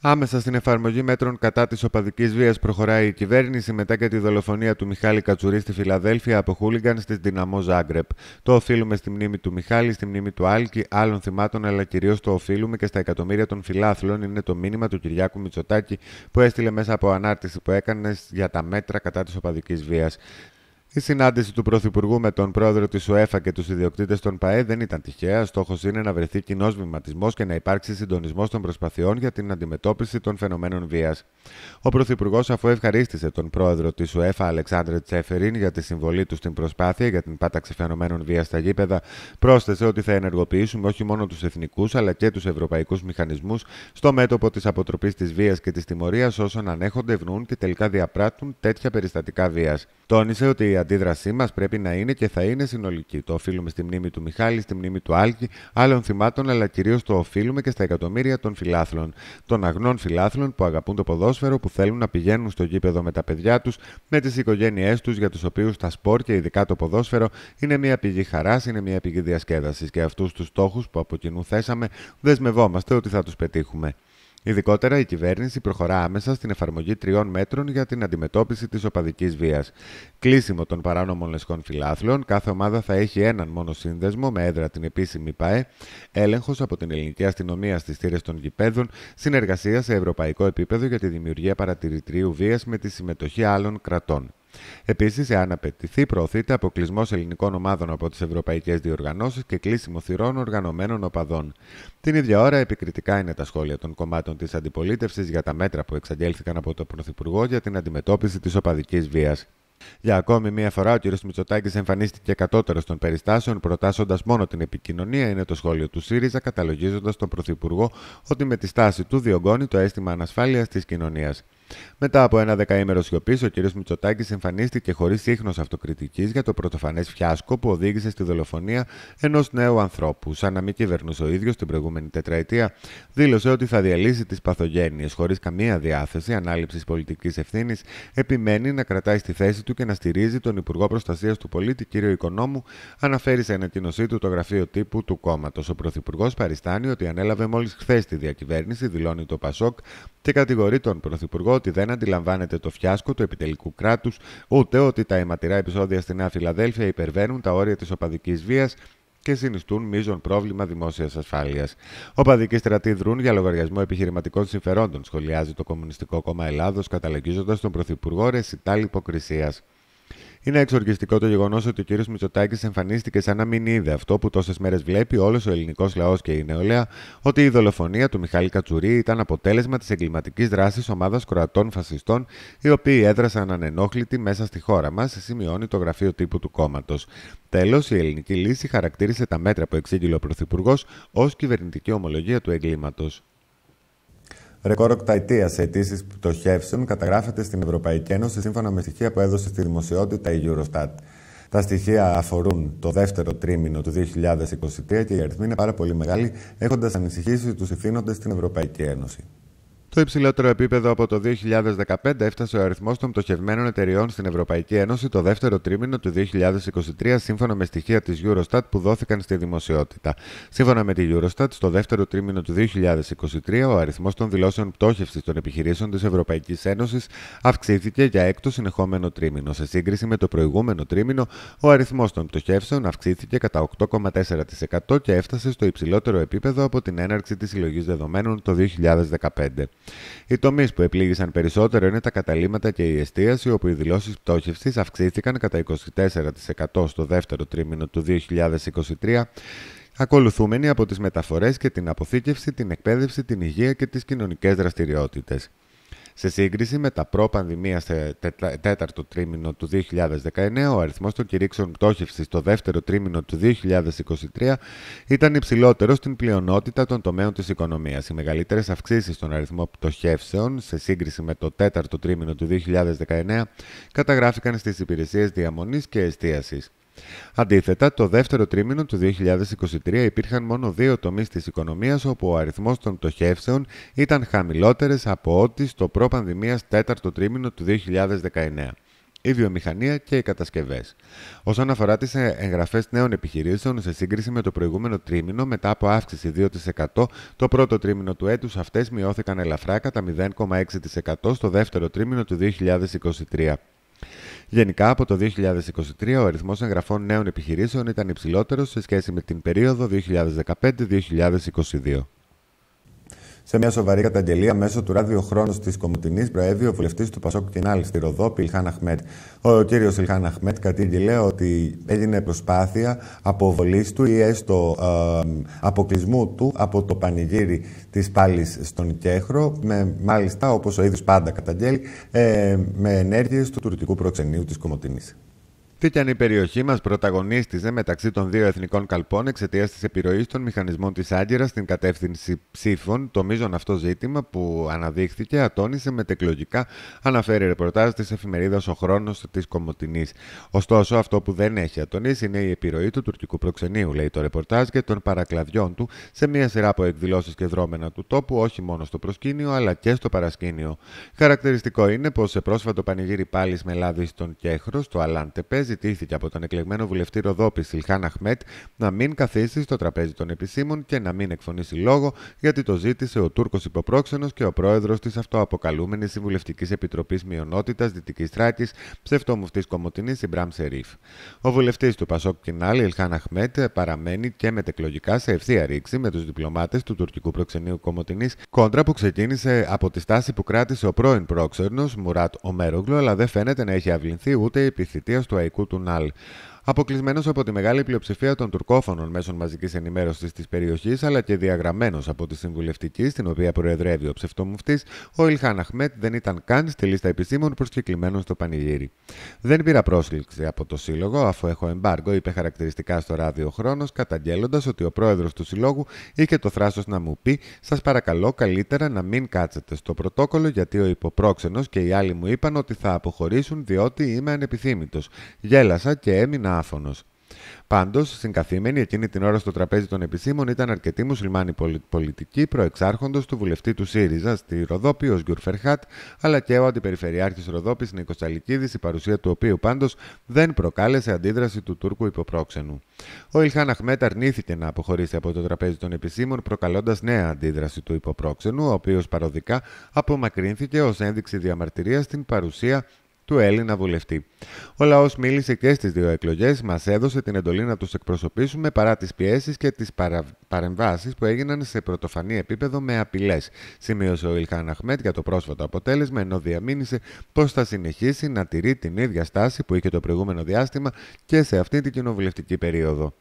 Άμεσα στην εφαρμογή μέτρων κατά της οπαδικής βίας προχωράει η κυβέρνηση μετά και τη δολοφονία του Μιχάλη Κατσουρί στη Φιλαδέλφια από χούλιγκαν στη Δυναμό Ζάγκρεπ. Το οφείλουμε στη μνήμη του Μιχάλη, στη μνήμη του Άλκη, άλλων θυμάτων, αλλά κυρίως το οφείλουμε και στα εκατομμύρια των φιλάθλων, είναι το μήνυμα του Κυριάκου Μητσοτάκη που έστειλε μέσα από ανάρτηση που έκανε για τα μέτρα κατά της οπαδικής βίας. Η συνάντηση του Πρωθυπουργού με τον πρόεδρο της ΟΕΦΑ και τους ιδιοκτήτες των ΠαΕ δεν ήταν τυχαία. Στόχος είναι να βρεθεί κοινός βηματισμός και να υπάρξει συντονισμός των προσπαθειών για την αντιμετώπιση των φαινομένων βίας. Ο Πρωθυπουργός, αφού ευχαρίστησε τον πρόεδρο της ΟΕΦΑ, Αλεξάνδρε Τσέφεριν, για τη συμβολή του στην προσπάθεια για την πάταξη φαινομένων βίας στα γήπεδα, πρόσθεσε ότι θα ενεργοποιήσουμε όχι μόνο τους εθνικούς αλλά και τους ευρωπαϊκούς μηχανισμούς στο μέτωπο της αποτροπής της βίας και της τιμωρίας όσων ανέχονται, ευνοούν και τελικά διαπράττουν τέτοια περιστατικά βίας. Τόνισε ότι η αντίδρασή μας πρέπει να είναι και θα είναι συνολική. Το οφείλουμε στη μνήμη του Μιχάλη, στη μνήμη του Άλκη, άλλων θυμάτων, αλλά κυρίως το οφείλουμε και στα εκατομμύρια των φιλάθλων. Των αγνών φιλάθλων που αγαπούν το ποδόσφαιρο, που θέλουν να πηγαίνουν στο γήπεδο με τα παιδιά τους, με τις οικογένειές τους, για τους οποίους τα σπορ και ειδικά το ποδόσφαιρο είναι μια πηγή χαράς, είναι μια πηγή διασκέδασης. Και αυτούς τους στόχους που από κοινού θέσαμε, δεσμευόμαστε ότι θα τους πετύχουμε. Ειδικότερα, η κυβέρνηση προχωρά άμεσα στην εφαρμογή τριών μέτρων για την αντιμετώπιση της οπαδικής βίας. Κλείσιμο των παράνομων λεσκών φιλάθλων, κάθε ομάδα θα έχει έναν μόνο σύνδεσμο με έδρα την επίσημη ΠΑΕ, έλεγχος από την ελληνική αστυνομία στις θύρες των γηπέδων, συνεργασία σε ευρωπαϊκό επίπεδο για τη δημιουργία παρατηρητρίου βίας με τη συμμετοχή άλλων κρατών. Επίσης, εάν απαιτηθεί, προωθείται αποκλεισμός ελληνικών ομάδων από τις ευρωπαϊκές διοργανώσεις και κλείσιμο θυρών οργανωμένων οπαδών. Την ίδια ώρα, επικριτικά είναι τα σχόλια των κομμάτων της αντιπολίτευσης για τα μέτρα που εξαγγέλθηκαν από τον Πρωθυπουργό για την αντιμετώπιση της οπαδικής βίας. Για ακόμη μία φορά, ο κ. Μητσοτάκης εμφανίστηκε κατώτερος των περιστάσεων, προτάσσοντας μόνο την επικοινωνία, είναι το σχόλιο του ΣΥΡΙΖΑ, καταλογίζοντας τον Πρωθυπουργό ότι με τη στάση του διωγγώνει το αίσθημα ανασφάλειας της κοινωνίας. Μετά από ένα δεκαήμερο σιωπής, ο κ. Μητσοτάκης εμφανίστηκε χωρίς ίχνος αυτοκριτικής για το πρωτοφανές φιάσκο που οδήγησε στη δολοφονία ενός νέου ανθρώπου. Σαν να μην κυβερνούσε ο ίδιος την προηγούμενη τετραετία, δήλωσε ότι θα διαλύσει τις παθογένειες χωρίς καμία διάθεση ανάληψης πολιτικής ευθύνης, επιμένει να κρατάει στη θέση του και να στηρίζει τον Υπουργό Προστασίας του Πολίτη, κ. Οικονόμου, αναφέρει σε ανακοίνωσή του το γραφείο τύπου του κόμματος. Ο Πρωθυπουργός παριστάνει ότι ανέλαβε μόλις χθες τη διακυβέρνηση, δηλώνει το Πασόκ, και κατηγορεί τον Πρωθυπουργό ότι δεν αντιλαμβάνεται το φιάσκο του επιτελικού κράτους, ούτε ότι τα αιματηρά επεισόδια στην Νέα Φιλαδέλφια υπερβαίνουν τα όρια της οπαδικής βίας και συνιστούν μείζον πρόβλημα δημόσιας ασφάλειας. Οπαδικοί στρατοί δρούν για λογαριασμό επιχειρηματικών συμφερόντων, σχολιάζει το Κομμουνιστικό Κόμμα Ελλάδος, καταλαγίζοντα τον Πρωθυπουργό ρεσιτάλ υποκρισίας. Είναι εξοργιστικό το γεγονός ότι ο κ. Μητσοτάκης εμφανίστηκε σαν να μην είδε αυτό που τόσες μέρες βλέπει όλος ο ελληνικός λαός και η νεολαία, ότι η δολοφονία του Μιχάλη Κατσουρί ήταν αποτέλεσμα της εγκληματικής δράσης ομάδας Κροατών φασιστών, οι οποίοι έδρασαν ανενόχλητοι μέσα στη χώρα μας, σημειώνει το γραφείο τύπου του κόμματος. Τέλος, η ελληνική λύση χαρακτήρισε τα μέτρα που εξήγηλε ο Πρωθυπουργός ως κυβερνητική ομολογία του εγκλήματος. Ρεκόρ οκταετία σε αιτήσεις πτωχεύσεων καταγράφεται στην Ευρωπαϊκή Ένωση σύμφωνα με στοιχεία που έδωσε στη δημοσιότητα η Eurostat. Τα στοιχεία αφορούν το δεύτερο τρίμηνο του 2023 και η αριθμή είναι πάρα πολύ μεγάλη, έχοντας ανησυχήσει τους ευθύνοντε στην Ευρωπαϊκή Ένωση. Στο υψηλότερο επίπεδο από το 2015 έφτασε ο αριθμός των πτωχευμένων εταιριών στην Ευρωπαϊκή Ένωση το δεύτερο τρίμηνο του 2023, σύμφωνα με στοιχεία της Eurostat που δόθηκαν στη δημοσιότητα. Σύμφωνα με τη Eurostat, στο δεύτερο τρίμηνο του 2023, ο αριθμός των δηλώσεων πτώχευσης των επιχειρήσεων της Ευρωπαϊκής Ένωσης αυξήθηκε για έκτο συνεχόμενο τρίμηνο. Σε σύγκριση με το προηγούμενο τρίμηνο, ο αριθμός των πτωχεύσεων αυξήθηκε κατά 8,4% και έφτασε στο υψηλότερο επίπεδο από την έναρξη της συλλογής δεδομένων το 2015. Οι τομείς που επλήγησαν περισσότερο είναι τα καταλήμματα και η εστίαση, όπου οι δηλώσεις πτώχευσης αυξήθηκαν κατά 24% στο δεύτερο τρίμηνο του 2023 ακολουθούμενοι από τις μεταφορές και την αποθήκευση, την εκπαίδευση, την υγεία και τις κοινωνικές δραστηριότητες. Σε σύγκριση με τα προ-πανδημία σε τέταρτο τρίμηνο του 2019, ο αριθμός των κηρύξεων πτώχευσης στο δεύτερο τρίμηνο του 2023 ήταν υψηλότερο στην πλειονότητα των τομέων της οικονομίας. Οι μεγαλύτερες αυξήσεις στον αριθμό πτωχεύσεων σε σύγκριση με το τέταρτο τρίμηνο του 2019 καταγράφηκαν στις υπηρεσίες διαμονής και εστίασης. Αντίθετα, το δεύτερο τρίμηνο του 2023 υπήρχαν μόνο δύο τομείς της οικονομίας όπου ο αριθμός των πτωχεύσεων ήταν χαμηλότερες από ό,τι στο προπανδημίας τέταρτο τρίμηνο του 2019 η βιομηχανία και οι κατασκευές. Όσον αφορά τις εγγραφές νέων επιχειρήσεων, σε σύγκριση με το προηγούμενο τρίμηνο, μετά από αύξηση 2%, το πρώτο τρίμηνο του έτους αυτές μειώθηκαν ελαφρά κατά 0,6% στο δεύτερο τρίμηνο του 2023. Γενικά, από το 2023, ο αριθμός εγγραφών νέων επιχειρήσεων ήταν υψηλότερος σε σχέση με την περίοδο 2015-2022. Σε μια σοβαρή καταγγελία μέσω του ραδιοχρόνου της Κομωτινής προέβη ο βουλευτής του Πασόκ Κινάλ στη Ροδόπη, Ιλχάν Αχμέτ. Ο κ. Ιλχάν Αχμέτ κατήγγειλε ότι έγινε προσπάθεια αποβολής του ή έστω ε, αποκλεισμού του από το πανηγύρι της πάλι στον Κέχρο, με, μάλιστα όπως ο ίδιος πάντα καταγγέλει, ε, με ενέργειες του τουρκικού προξενείου της Κομωτινής. Αυτή αν η περιοχή μας πρωταγωνίστησε μεταξύ των δύο εθνικών καλπών εξαιτίας της επιρροής των μηχανισμών της Άγκυρας στην κατεύθυνση ψήφων. Το μείζον αυτό ζήτημα που αναδείχθηκε με τεκλογικά αναφέρει ρεπορτάζ της εφημερίδας Ο Χρόνος της Κομωτινής. Ωστόσο, αυτό που δεν έχει ατονίσει είναι η επιρροή του τουρκικού προξενείου, λέει το ρεπορτάζ, και των παρακλαδιών του σε μία σειρά από εκδηλώσεις και δρόμενα του τόπου, όχι μόνο στο προσκήνιο αλλά και στο παρασκήνιο. Χαρακτηριστικό είναι πως σε πρόσφατο πανηγύρι πάλι με λάδι στον Κέχρος, στο Αλάντεπε, ζητήθηκε από τον εκλεγμένο βουλευτή Ροδόπη Σιλχάν Αχμέτ να μην καθίσει στο τραπέζι των επισήμων και να μην εκφωνήσει λόγο γιατί το ζήτησε ο Τούρκος υποπρόξενος και ο πρόεδρος της αυτοαποκαλούμενης Συμβουλευτικής Επιτροπής Μειονότητας Δυτικής Τράκη, ψευτομουφτή Κομωτινής Ιμπραμ Σερίφ. Ο βουλευτής του Πασόκ Κινάλ, Ιλχάν Αχμέτ, παραμένει και μετεκλογικά σε ευθεία ρήξη με τους διπλωμάτες του τουρκικού προξενείου Κομωτινής, κόντρα που ξεκίνησε από τη στάση που κράτησε ο πρώην πρόξενος, Μουράτ Ομέρογλου, αλλά δεν φαίνεται να έχει αυλυνθεί ούτε η επιθυμία του του Αποκλεισμένος από τη μεγάλη πλειοψηφία των τουρκόφωνων μέσων μαζικής ενημέρωσης της περιοχής, αλλά και διαγραμμένος από τη συμβουλευτική, στην οποία προεδρεύει ο ψευτομουφτής, ο Ιλχάν Αχμέτ δεν ήταν καν στη λίστα επισήμων προσκεκλημένων στο πανηγύρι. Δεν πήρα πρόσκληση από το Σύλλογο, αφού έχω εμπάργκο, είπε χαρακτηριστικά στο ράδιο χρόνος, καταγγέλλοντας ότι ο πρόεδρος του Συλλόγου είχε το θράσος να μου πει: Σας παρακαλώ καλύτερα να μην κάτσετε στο πρωτόκολλο, γιατί ο υποπρόξενος και οι άλλοι μου είπαν ότι θα αποχωρήσουν διότι είμαι ανεπιθύμητος. Γέλασα και έμεινα άφωνο. Πάντω, συγκαθήμενοι εκείνη την ώρα στο τραπέζι των επισήμων ήταν αρκετοί μουσουλμάνοι πολιτικοί, προεξάρχοντος του βουλευτή του ΣΥΡΙΖΑ στη Ροδόπη, ο Γκιουρ αλλά και ο αντιπεριφερειάρχης Ροδόπης Νίκος Τσαλικίδη, η παρουσία του οποίου πάντως δεν προκάλεσε αντίδραση του Τούρκου υποπρόξενου. Ο Ιλχάν Αχμέτ αρνήθηκε να αποχωρήσει από το τραπέζι των επισήμων, προκαλώντας νέα αντίδραση του υποπρόξενου, ο οποίος παροδικά απομακρύνθηκε ως ένδειξη διαμαρτυρίας στην παρουσία του Έλληνα βουλευτή. Ο λαός μίλησε και στις δύο εκλογές, μας έδωσε την εντολή να τους εκπροσωπήσουμε παρά τις πιέσεις και τις παρεμβάσεις που έγιναν σε πρωτοφανή επίπεδο με απειλές, σημείωσε ο Ιλχάν Αχμέτ για το πρόσφατο αποτέλεσμα, ενώ διαμήνυσε πω θα συνεχίσει να τηρεί την ίδια στάση που είχε το προηγούμενο διάστημα και σε αυτή την κοινοβουλευτική περίοδο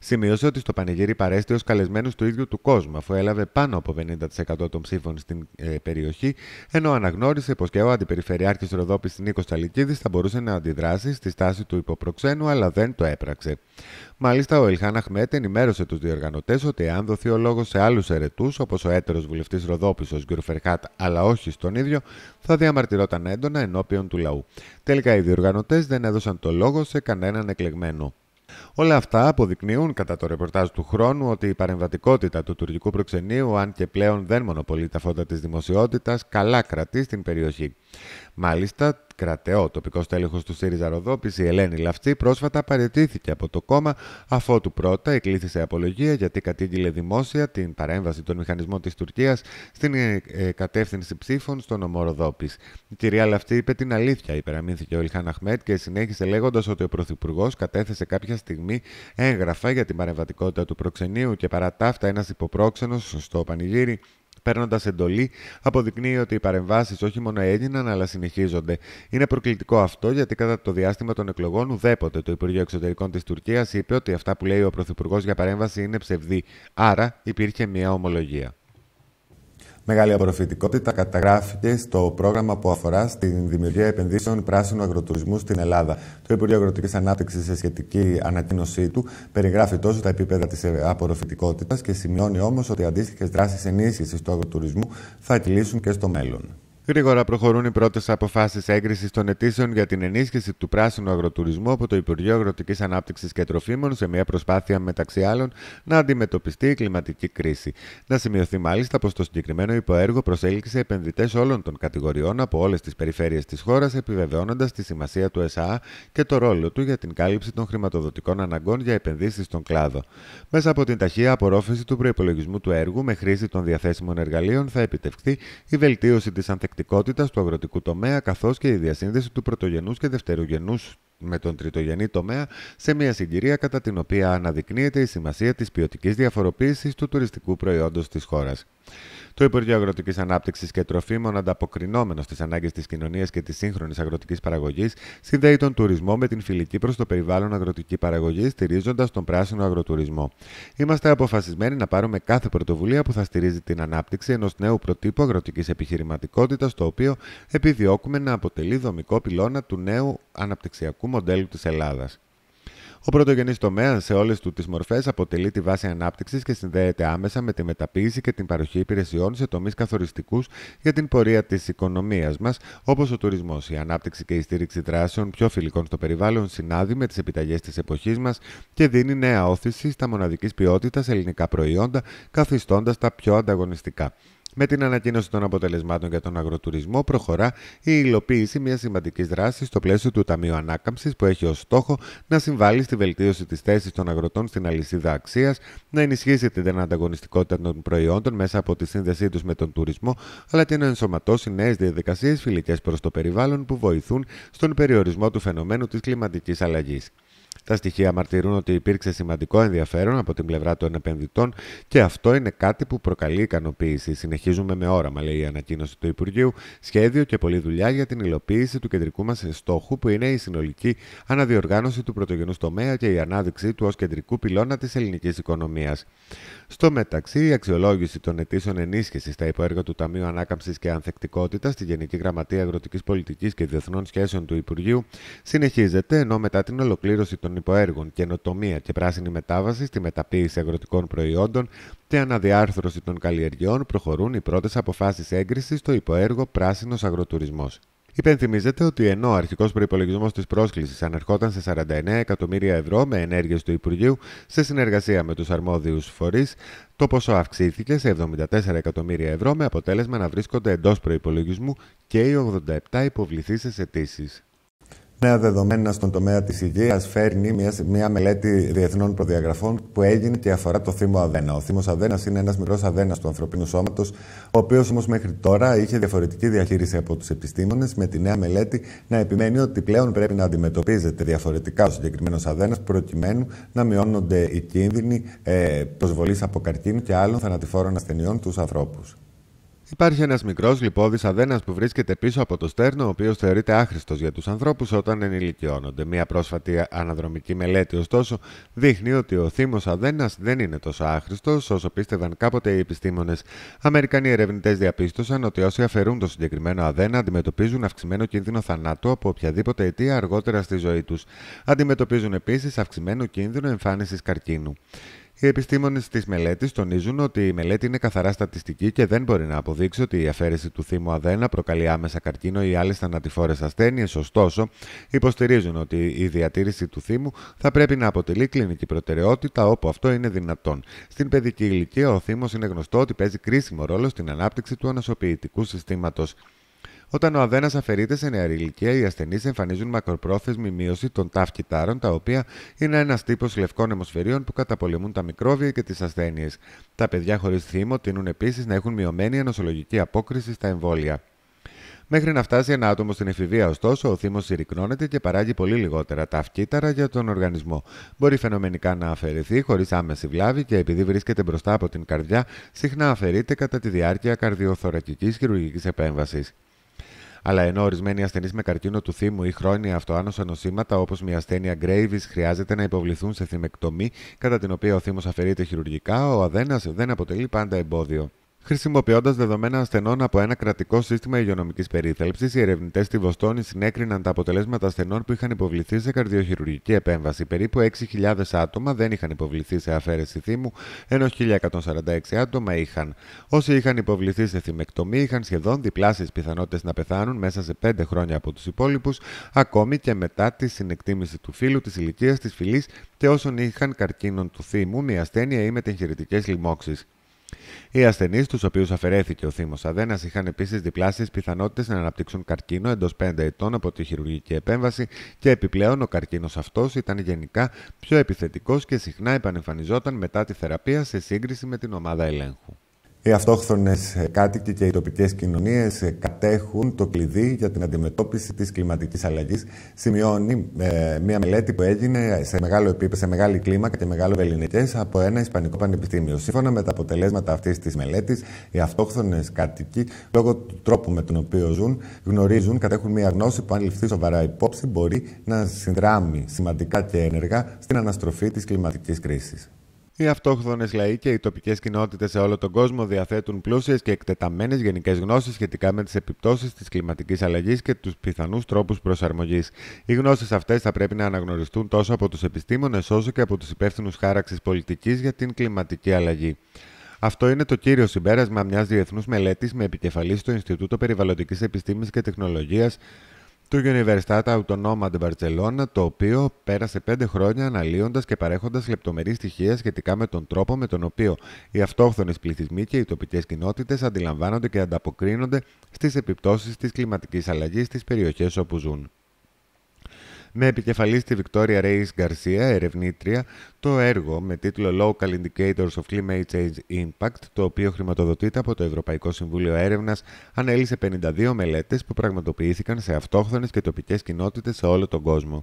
σημείωσε ότι στο πανηγύρι παρέστη ως καλεσμένος του ίδιου του κόσμου, αφού έλαβε πάνω από 50% των ψήφων στην ε, περιοχή, ενώ αναγνώρισε πως και ο αντιπεριφερειάρχης Ροδόπης Νίκος Ταλικίδη θα μπορούσε να αντιδράσει στη στάση του υποπροξένου, αλλά δεν το έπραξε. Μάλιστα, ο Ελχάν Αχμέτ ενημέρωσε τους διοργανωτές ότι αν δοθεί ο λόγος σε άλλους ερετού, όπως ο έτερος βουλευτής Ροδόπης, ο Σγκουρφερχάτ, αλλά όχι στον ίδιο, θα διαμαρτυρόταν έντονα ενώπιον του λαού. Τελικά, οι διοργανωτές δεν έδωσαν το λόγο σε κανέναν εκλεγμένο. Όλα αυτά αποδεικνύουν κατά το ρεπορτάζ του χρόνου ότι η παρεμβατικότητα του τουρκικού προξενείου, αν και πλέον δεν μονοπολεί τα φώτα της δημοσιότητας, καλά κρατεί στην περιοχή. Μάλιστα, κρατεό τοπικός τέλεχος του ΣΥΡΙΖΑ Ροδόπης, η Ελένη Λαυτή, πρόσφατα παραιτήθηκε από το κόμμα, αφότου πρώτα εκλήθησε απολογία γιατί κατήγγειλε δημόσια την παρέμβαση των μηχανισμών της Τουρκίας στην ε, ε, κατεύθυνση ψήφων στον νομό Ροδόπης. Η κυρία Λαυτή είπε την αλήθεια, υπεραμήθηκε ο Ιλχάν Αχμέτ και συνέχισε λέγοντας ότι ο Πρωθυπουργός κατέθεσε κάποια στιγμή έγγραφα για την παρεμβατικότητα του προξενείου και παρά ταύτα ένας υποπρόξενος στο πανηγύρι Παίρνοντας εντολή, αποδεικνύει ότι οι παρεμβάσεις όχι μόνο έγιναν αλλά συνεχίζονται. Είναι προκλητικό αυτό γιατί κατά το διάστημα των εκλογών ουδέποτε το Υπουργείο Εξωτερικών της Τουρκίας είπε ότι αυτά που λέει ο Πρωθυπουργός για παρέμβαση είναι ψευδή. Άρα υπήρχε μια ομολογία. Μεγάλη απορροφητικότητα καταγράφηκε στο πρόγραμμα που αφορά στην δημιουργία επενδύσεων πράσινου αγροτουρισμού στην Ελλάδα. Το Υπουργείο Αγροτικής Ανάπτυξης, σε σχετική ανακοίνωσή του, περιγράφει τόσο τα επίπεδα της απορροφητικότητας και σημειώνει όμως ότι αντίστοιχες δράσεις ενίσχυσης του αγροτουρισμού θα κυλήσουν και στο μέλλον. Γρήγορα προχωρούν οι πρώτες αποφάσεις έγκρισης των αιτήσεων για την ενίσχυση του πράσινου αγροτουρισμού από το Υπουργείο Αγροτικής Ανάπτυξης και Τροφίμων σε μια προσπάθεια μεταξύ άλλων να αντιμετωπιστεί η κλιματική κρίση. Να σημειωθεί μάλιστα πως το συγκεκριμένο υποέργο προσέλκυσε επενδυτές όλων των κατηγοριών από όλες τις περιφέρειες της χώρας, επιβεβαιώνοντας τη σημασία του ΕΣΑ και το ρόλο του για την κάλυψη των χρηματοδοτικών αναγκών για επενδύσεις στον κλάδο. Μέσα από την ταχεία απορρόφηση του προπολογισμού του έργου με χρήση των διαθέσιμων εργαλείων θα επιτευχθεί η βελτίωση της ανθεκτική του αγροτικού τομέα καθώς και η διασύνδεση του πρωτογενούς και δευτερογενούς με τον τριτογενή τομέα σε μια συγκυρία κατά την οποία αναδεικνύεται η σημασία της ποιοτικής διαφοροποίησης του τουριστικού προϊόντος της χώρας. Το Υπουργείο Αγροτικής Ανάπτυξης και Τροφίμων, ανταποκρινόμενος στις ανάγκες της κοινωνίας και της σύγχρονης αγροτικής παραγωγής, συνδέει τον τουρισμό με την φιλική προς το περιβάλλον αγροτική παραγωγή, στηρίζοντας τον πράσινο αγροτουρισμό. Είμαστε αποφασισμένοι να πάρουμε κάθε πρωτοβουλία που θα στηρίζει την ανάπτυξη ενός νέου προτύπου αγροτικής επιχειρηματικότητας, το οποίο επιδιώκουμε να αποτελεί δομικό πυλώνα του νέου αναπτυξιακού μοντέλου της Ελλάδας. Ο πρωτογενής τομέας σε όλες του τις μορφές αποτελεί τη βάση ανάπτυξης και συνδέεται άμεσα με τη μεταποίηση και την παροχή υπηρεσιών σε τομείς καθοριστικούς για την πορεία της οικονομίας μας, όπως ο τουρισμός. Η ανάπτυξη και η στήριξη δράσεων πιο φιλικών στο περιβάλλον συνάδει με τις επιταγές της εποχής μας και δίνει νέα όθηση στα μοναδικής ποιότητας ελληνικά προϊόντα, καθιστώντας τα πιο ανταγωνιστικά. Με την ανακοίνωση των αποτελεσμάτων για τον αγροτουρισμό, προχωρά η υλοποίηση μιας σημαντικής δράσης στο πλαίσιο του Ταμείου Ανάκαμψης, που έχει ως στόχο να συμβάλλει στη βελτίωση της θέσης των αγροτών στην αλυσίδα αξίας, να ενισχύσει την ανταγωνιστικότητα των προϊόντων μέσα από τη σύνδεσή τους με τον τουρισμό, αλλά και να ενσωματώσει νέες διαδικασίες φιλικές προς το περιβάλλον που βοηθούν στον περιορισμό του φαινομένου της κλιματικής αλλαγής. Τα στοιχεία μαρτυρούν ότι υπήρξε σημαντικό ενδιαφέρον από την πλευρά των επενδυτών και αυτό είναι κάτι που προκαλεί ικανοποίηση. Συνεχίζουμε με όραμα, λέει η ανακοίνωση του Υπουργείου, σχέδιο και πολλή δουλειά για την υλοποίηση του κεντρικού μας στόχου, που είναι η συνολική αναδιοργάνωση του πρωτογενούς τομέα και η ανάδειξή του ως κεντρικού πυλώνα της ελληνικής οικονομίας. Στο μεταξύ, η αξιολόγηση των αιτήσεων ενίσχυσης στα υποέργα του Ταμείου Ανάκαμψης και Ανθεκτικότητας στη Γενική Γραμματεία Αγροτικής Πολιτικής και Διεθνών Σχέσεων του Υπουργείου συνεχίζεται, ενώ μετά την ολοκλήρωση των υποέργων, καινοτομία και πράσινη μετάβαση στη μεταποίηση αγροτικών προϊόντων και αναδιάρθρωση των καλλιεργειών προχωρούν οι πρώτες αποφάσεις έγκρισης στο υποέργο Πράσινος Αγροτουρισμός. Υπενθυμίζεται ότι ενώ ο αρχικός προπολογισμό της πρόσκλησης ανερχόταν σε 49 εκατομμύρια ευρώ με ενέργειες του Υπουργείου σε συνεργασία με τους αρμόδιους φορείς, το ποσό αυξήθηκε σε 74 εκατομμύρια ευρώ με αποτέλεσμα να βρίσκονται εντός προπολογισμού και οι 87 υποβληθεί αιτήσεις. Νέα δεδομένα στον τομέα της υγείας φέρνει μια, μελέτη διεθνών προδιαγραφών που έγινε και αφορά το θύμο αδένα. Ο θύμος αδένας είναι ένας μικρός αδένας του ανθρωπίνου σώματος, ο οποίος όμως μέχρι τώρα είχε διαφορετική διαχείριση από τους επιστήμονες, με τη νέα μελέτη να επιμένει ότι πλέον πρέπει να αντιμετωπίζεται διαφορετικά ο συγκεκριμένος αδένας, προκειμένου να μειώνονται οι κίνδυνοι ε, προσβολής από καρκίνο και άλλων θανατηφόρων ασθενειών τους ανθρώπους. Υπάρχει ένας μικρός λιπόδης αδένας που βρίσκεται πίσω από το στέρνο, ο οποίος θεωρείται άχρηστος για τους ανθρώπους όταν ενηλικιώνονται. Μία πρόσφατη αναδρομική μελέτη, ωστόσο, δείχνει ότι ο θύμο αδένας δεν είναι τόσο άχρηστος όσο πίστευαν κάποτε οι επιστήμονες. Αμερικανοί ερευνητές διαπίστωσαν ότι όσοι αφαιρούν το συγκεκριμένο αδένα αντιμετωπίζουν αυξημένο κίνδυνο θανάτου από οποιαδήποτε αιτία αργότερα στη ζωή τους. Αντιμετωπίζουν επίσης αυξημένο κίνδυνο εμφάνισης καρκίνου. Οι επιστήμονες της μελέτης τονίζουν ότι η μελέτη είναι καθαρά στατιστική και δεν μπορεί να αποδείξει ότι η αφαίρεση του θύμου αδένα προκαλεί άμεσα καρκίνο ή άλλες θανατηφόρες ασθένειες. Ωστόσο, υποστηρίζουν ότι η διατήρηση του θύμου θα πρέπει να αποτελεί κλινική προτεραιότητα όπου αυτό είναι δυνατόν. Στην παιδική ηλικία, ο θύμος είναι γνωστό ότι παίζει κρίσιμο ρόλο στην ανάπτυξη του ανασωπητικού συστήματος. Όταν ο αδένας αφαιρείται σε νεαρή ηλικία, οι ασθενείς εμφανίζουν μακροπρόθεσμη μείωση των ταφ τα οποία είναι ένας τύπος λευκών αιμοσφαιρίων που καταπολεμούν τα μικρόβια και τις ασθένειες. Τα παιδιά χωρίς θύμο τείνουν επίσης να έχουν μειωμένη ανοσολογική απόκριση στα εμβόλια. Μέχρι να φτάσει ένα άτομο στην εφηβεία, ωστόσο, ο θύμος συρρυκνώνεται και παράγει πολύ λιγότερα ταυκύτταρα για τον οργανισμό. Μπορεί φαινομενικά να αφαιρεθεί χωρίς άμεση βλάβη και επειδή βρίσκεται μπροστά από την καρδιά, συχνά αφαιρείται κατά τη διάρκεια καρδιοθωρακικής χειρουργικής επέμβασης. Αλλά ενώ ορισμένοι ασθενείς με καρκίνο του θύμου ή χρόνια αυτοάνωσα νοσήματα, όπως μια ασθένεια Graves, χρειάζεται να υποβληθούν σε θυμεκτομή, κατά την οποία ο θύμος αφαιρείται χειρουργικά, ο αδένας δεν αποτελεί πάντα εμπόδιο. Χρησιμοποιώντας δεδομένα ασθενών από ένα κρατικό σύστημα υγειονομικής περίθαλψης, οι ερευνητές στη Βοστόνη συνέκριναν τα αποτελέσματα ασθενών που είχαν υποβληθεί σε καρδιοχειρουργική επέμβαση. Περίπου 6.000 άτομα δεν είχαν υποβληθεί σε αφαίρεση θύμου, ενώ 1.146 άτομα είχαν. Όσοι είχαν υποβληθεί σε θυμεκτομή είχαν σχεδόν διπλάσει πιθανότητες να πεθάνουν μέσα σε 5 χρόνια από τους υπόλοιπους, ακόμη και μετά τη συνεκτίμηση του φίλου, της ηλικίας, της φυλής και όσων είχαν καρκίνων του θύμου, μια ασθένεια ή μετεγχειρητικέ λοιμώξεις. Οι ασθενείς, τους οποίους αφαιρέθηκε ο θύμο αδένας, είχαν επίσης διπλάσει πιθανότητες να αναπτύξουν καρκίνο εντός 5 ετών από τη χειρουργική επέμβαση και επιπλέον ο καρκίνος αυτός ήταν γενικά πιο επιθετικός και συχνά επανεμφανιζόταν μετά τη θεραπεία σε σύγκριση με την ομάδα ελέγχου. Οι αυτόχθονες ε, κάτοικοι και οι τοπικές κοινωνίες ε, κατέχουν το κλειδί για την αντιμετώπιση της κλιματικής αλλαγής, Σημειώνει ε, μια μελέτη που έγινε σε μεγάλο επίπεδο, σε μεγάλη κλίμακα και μεγάλο ελληνικέ από ένα Ισπανικό πανεπιστήμιο. Σύμφωνα με τα αποτελέσματα αυτής της μελέτης, οι αυτόχθονες κάτοικοι, λόγω του τρόπου με τον οποίο ζουν, γνωρίζουν, κατέχουν μια γνώση που αν ληφθεί σοβαρά υπόψη μπορεί να συνδράμει σημαντικά και ενεργά στην αναστροφή της κλιματικής κρίσης. Οι αυτόχθονες λαοί και οι τοπικές κοινότητες σε όλο τον κόσμο διαθέτουν πλούσιες και εκτεταμένες γενικές γνώσεις σχετικά με τις επιπτώσεις της κλιματικής αλλαγής και τους πιθανούς τρόπους προσαρμογής. Οι γνώσεις αυτές θα πρέπει να αναγνωριστούν τόσο από τους επιστήμονες όσο και από τους υπεύθυνους χάραξης πολιτικής για την κλιματική αλλαγή. Αυτό είναι το κύριο συμπέρασμα μιας διεθνούς μελέτης με επικεφαλής στο Ινστιτούτο Περιβαλλοντικής Επιστήμης και Τεχνολογίας του Universitat Autonoma de Barcelona, το οποίο πέρασε πέντε χρόνια αναλύοντας και παρέχοντας λεπτομερή στοιχεία σχετικά με τον τρόπο με τον οποίο οι αυτόχθονες πληθυσμοί και οι τοπικές κοινότητες αντιλαμβάνονται και ανταποκρίνονται στις επιπτώσεις της κλιματικής αλλαγής στις περιοχές όπου ζουν με επικεφαλής στη Βικτόρια Ρέις Γκαρσία, ερευνήτρια, το έργο με τίτλο Local Indicators of Climate Change Impact, το οποίο χρηματοδοτείται από το Ευρωπαϊκό Συμβούλιο Έρευνας, ανέλησε 52 μελέτες που πραγματοποιήθηκαν σε αυτόχθονες και τοπικές κοινότητες σε όλο τον κόσμο.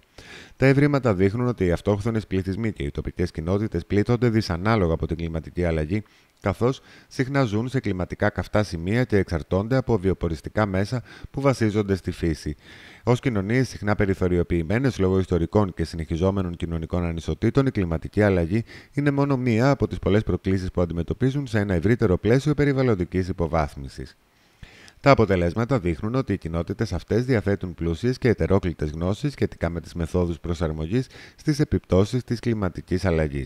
Τα ευρήματα δείχνουν ότι οι αυτόχθονες πληθυσμοί και οι τοπικές κοινότητες πλήττονται δυσανάλογα από την κλιματική αλλαγή καθώς συχνά ζουν σε κλιματικά καυτά σημεία και εξαρτώνται από βιοποριστικά μέσα που βασίζονται στη φύση. Ως κοινωνίες συχνά περιθωριοποιημένες λόγω ιστορικών και συνεχιζόμενων κοινωνικών ανισοτήτων, η κλιματική αλλαγή είναι μόνο μία από τις πολλές προκλήσεις που αντιμετωπίζουν σε ένα ευρύτερο πλαίσιο περιβαλλοντικής υποβάθμισης. Τα αποτελέσματα δείχνουν ότι οι κοινότητες αυτές διαθέτουν πλούσιες και ετερόκλητες γνώσεις σχετικά με τις μεθόδους προσαρμογής στις επιπτώσεις της κλιματικής αλλαγής.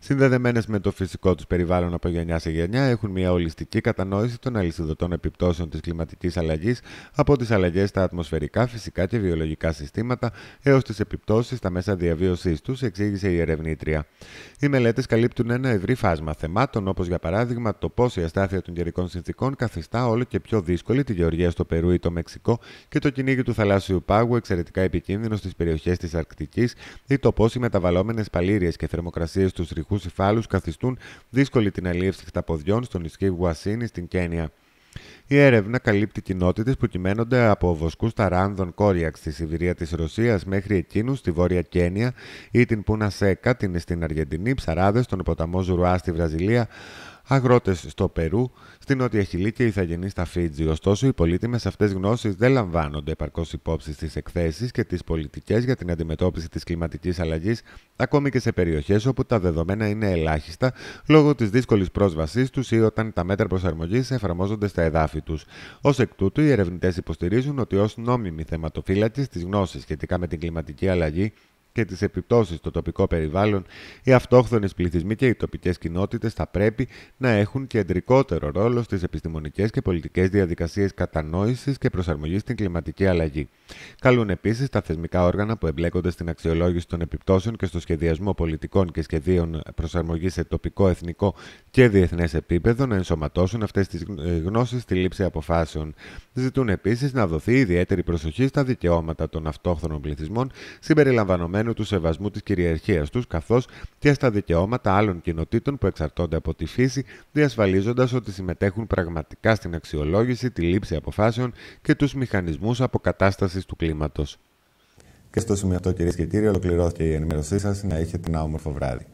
Συνδεδεμένες με το φυσικό τους περιβάλλον από γενιά σε γενιά, έχουν μια ολιστική κατανόηση των αλυσιδωτών επιπτώσεων της κλιματικής αλλαγής από τις αλλαγές στα ατμοσφαιρικά, φυσικά και βιολογικά συστήματα έως τις επιπτώσεις στα μέσα διαβίωσής τους, εξήγησε η ερευνήτρια. Οι μελέτες καλύπτουν ένα ευρύ φάσμα θεμάτων, όπως για παράδειγμα το πώς η αστάθεια των καιρικών συνθήκων καθιστά όλο και πιο δύσκολη τη γεωργία στο Περού ή το Μεξικό και το κυνήγι του θαλάσσιου πάγου εξαιρετικά επικίνδυνο στις περιοχές της Αρκτικής ή το πώς οι μεταβαλλόμενες και θερμοκρασίες του ρηχούς υφάλους καθιστούν δύσκολη την αλίευση χταποδιών στον νησί Γουασίνη στην Κένια. Η έρευνα καλύπτει κοινότητες που κυμαίνονται από βοσκούς ταράνδων κόριαξ στη Σιβηρία της Ρωσίας μέχρι εκείνους στη Βόρεια Κένια ή την Πούνα Σέκα, την στην Αργεντινή, ψαράδες στον ποταμό Ζουρουά στη Βραζιλία, αγρότες στο Περού, στην Νότια Χιλή και ηθαγενείς στα Φίτζη. Ωστόσο, οι πολύτιμες αυτές γνώσεις δεν λαμβάνονται επαρκώς υπόψη στις εκθέσεις και τις πολιτικές για την αντιμετώπιση της κλιματικής αλλαγής, ακόμη και σε περιοχές όπου τα δεδομένα είναι ελάχιστα λόγω της δύσκολης πρόσβασής τους ή όταν τα μέτρα προσαρμογής εφαρμόζονται στα εδάφη τους. Ως εκ τούτου, οι ερευνητές υποστηρίζουν ότι ως νόμιμη θεματοφύλακη τη γνώση σχετικά με την κλιματική αλλαγή και τις επιπτώσεις στο τοπικό περιβάλλον, οι αυτόχθονες πληθυσμοί και οι τοπικές κοινότητες θα πρέπει να έχουν κεντρικότερο ρόλο στις επιστημονικές και πολιτικές διαδικασίες κατανόησης και προσαρμογής στην κλιματική αλλαγή. Καλούν επίσης τα θεσμικά όργανα που εμπλέκονται στην αξιολόγηση των επιπτώσεων και στο σχεδιασμό πολιτικών και σχεδίων προσαρμογής σε τοπικό, εθνικό και διεθνές επίπεδο να ενσωματώσουν αυτές τις ε, γνώσεις στη λήψη αποφάσεων. Ζητούν επίσης να δοθεί ιδιαίτερη προσοχή στα δικαιώματα των αυτόχθονων πληθυσμών συμπεριλαμβανομένων του σεβασμού της κυριαρχίας τους καθώς και στα δικαιώματα άλλων κοινοτήτων που εξαρτώνται από τη φύση, διασφαλίζοντας ότι συμμετέχουν πραγματικά στην αξιολόγηση, τη λήψη αποφάσεων και τους μηχανισμούς αποκατάστασης του κλίματος. Και στο σημείο αυτό, κυρίες και κύριοι, ολοκληρώθηκε η ενημέρωσή σας. Να έχετε ένα όμορφο βράδυ.